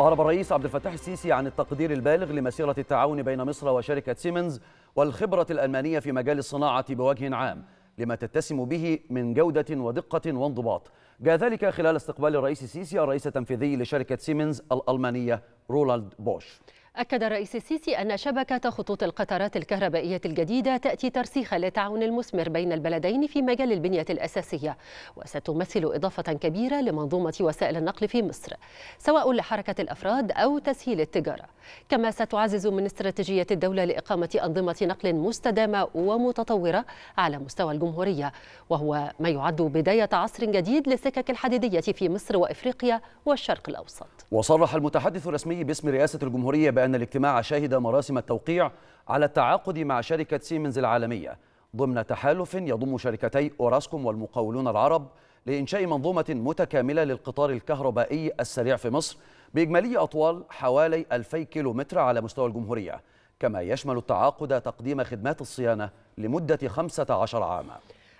أعرب الرئيس عبد الفتاح السيسي عن التقدير البالغ لمسيرة التعاون بين مصر وشركة سيمنز والخبرة الألمانية في مجال الصناعة بوجه عام لما تتسم به من جودة ودقة وانضباط جاء ذلك خلال استقبال الرئيس السيسي الرئيس التنفيذي لشركة سيمنز الألمانية رونالد بوش أكد الرئيس السيسي أن شبكة خطوط القطارات الكهربائية الجديدة تأتي ترسيخا للتعاون المثمر بين البلدين في مجال البنية الأساسية وستمثل إضافة كبيرة لمنظومة وسائل النقل في مصر سواء لحركة الأفراد أو تسهيل التجارة كما ستعزز من استراتيجية الدولة لإقامة أنظمة نقل مستدامة ومتطورة على مستوى الجمهورية وهو ما يعد بداية عصر جديد للسكك الحديدية في مصر وإفريقيا والشرق الأوسط وصرح المتحدث الرسمي باسم رئاسة الجمهورية بأن أن الاجتماع شهد مراسم التوقيع على التعاقد مع شركة سيمنز العالمية ضمن تحالف يضم شركتي أوراسكوم والمقاولون العرب لإنشاء منظومة متكاملة للقطار الكهربائي السريع في مصر بإجمالي أطوال حوالي 2000 كيلومتر على مستوى الجمهورية كما يشمل التعاقد تقديم خدمات الصيانة لمدة 15 عاما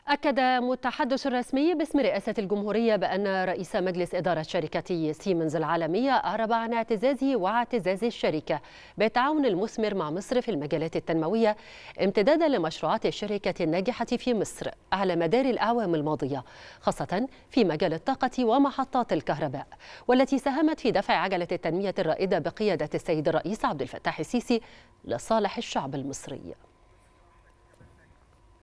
أكد متحدث رسمي باسم رئاسة الجمهورية بأن رئيس مجلس إدارة شركة سيمنز العالمية أعرب عن اعتزازه واعتزاز الشركة بالتعاون المثمر مع مصر في المجالات التنموية امتدادا لمشروعات الشركة الناجحة في مصر على مدار الأعوام الماضية خاصة في مجال الطاقة ومحطات الكهرباء والتي ساهمت في دفع عجلة التنمية الرائدة بقيادة السيد الرئيس عبد الفتاح السيسي لصالح الشعب المصري